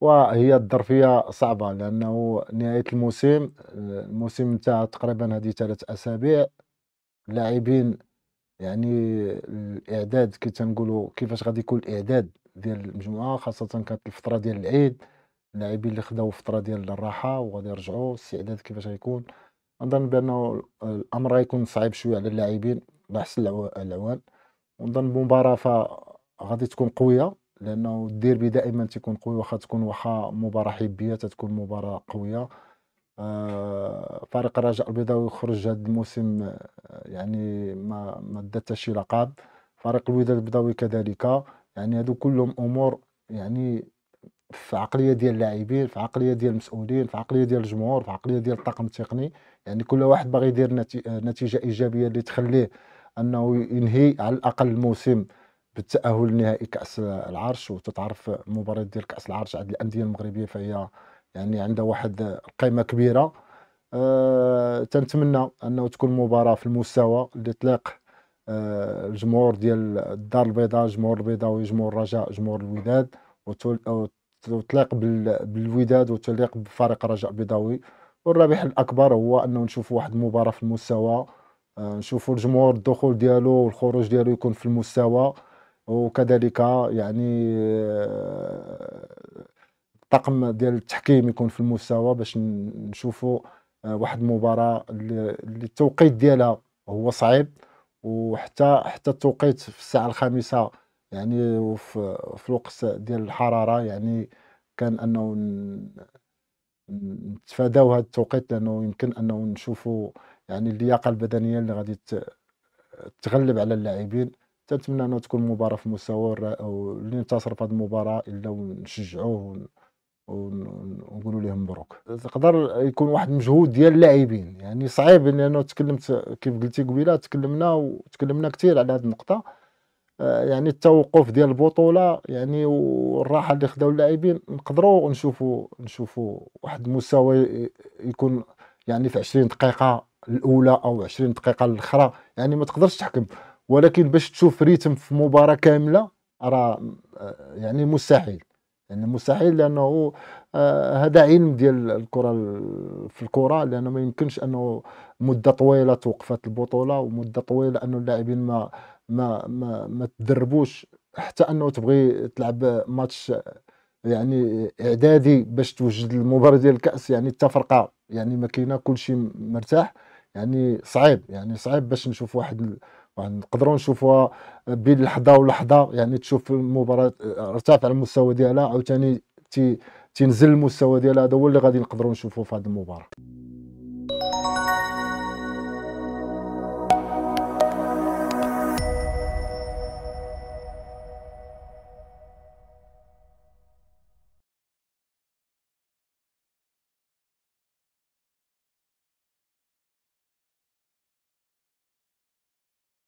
وهي الظرفيه صعبه لانه نهايه الموسم الموسم تاع تقريبا هذه ثلاث اسابيع اللاعبين يعني الاعداد كي تنقولوا كيفاش غادي يكون الاعداد ديال المجموعه خاصه كانت الفتره ديال العيد اللاعبين اللي خداو فتره ديال الراحه وغادي يرجعوا الاستعداد كيفاش غيكون نظن بانه الامر غيكون صعيب شويه على اللاعبين على حسن العوان ونظن المباراه فغادي تكون قويه لانه الديربي دائما تيكون قوي واخا تكون واخا مباراه حبيه تتكون مباراه قويه آه، فريق الرجاء البيضاوي خرج هذا الموسم آه، يعني ما ما دا حتى شي لقب فريق الوداد البيضاوي كذلك يعني هادو كلهم امور يعني في عقليه ديال اللاعبين في عقليه ديال المسؤولين في عقليه ديال الجمهور في عقليه ديال الطاقم التقني يعني كل واحد باغي يدير آه، نتيجه ايجابيه اللي تخليه انه ينهي على الاقل الموسم بالتاهل لنهائي كاس العرش وتتعرف مباراه ديال كاس العرش عند الانديه المغربيه فهي يعني عندها واحد القيمه كبيره أه تنتمنى انه تكون مباراه في المستوى اللي طلق أه الجمهور ديال الدار البيضاء جمهور البيضاوي جمهور الرجاء جمهور الوداد وتليق بالوداد وتليق بفريق الرجاء البيضاوي والرابح الاكبر هو انه نشوف واحد المباراه في المستوى أه نشوفوا الجمهور الدخول ديالو والخروج ديالو يكون في المستوى وكذلك يعني الطقم آه، ديال التحكيم يكون في المستوى باش نشوفوا آه، واحد المباراه اللي التوقيت ديالها هو صعيب وحتى حتى التوقيت في الساعه الخامسه يعني وفي في الوقت ديال الحراره يعني كان انه نتفاداو هذا التوقيت لانه يمكن انه نشوفوا يعني اللياقه البدنيه اللي غادي تغلب على اللاعبين تنتمنى انه تكون مباراه في مستوى واللي انتصر في هذه المباراه الا ونشجعوه ونقولوا لهم مبروك تقدر يكون واحد المجهود ديال اللاعبين يعني صعيب لانه تكلمت كيف قلتي قبيله تكلمنا وتكلمنا كثير على هذه النقطه آه، يعني التوقف ديال البطوله يعني والراحه اللي خداو اللاعبين نقدروا نشوفوا نشوفوا واحد المستوى يكون يعني في 20 دقيقه الاولى او 20 دقيقه الاخرى يعني ما تقدرش تحكم ولكن باش تشوف ريتم في مباراه كامله راه آه، يعني مستحيل يعني مستحيل لانه آه، هذا علم ديال الكره في الكره لانه ما يمكنش انه مده طويله توقفت البطوله ومده طويله انه اللاعبين ما ما ما, ما تدربوش حتى انه تبغي تلعب ماتش يعني اعدادي باش توجد المباراه ديال الكاس يعني حتى فرقه يعني ما كاينه كلشي مرتاح يعني صعيب يعني صعيب باش نشوف واحد يعني نقدروا نشوفوها بين لحظه ولحظه يعني تشوف المباراه ارتفع المستوى ديالها عاوتاني تي تنزل المستوى ديالها هذا هو اللي غادي نقدروا نشوفوه في هذه المباراه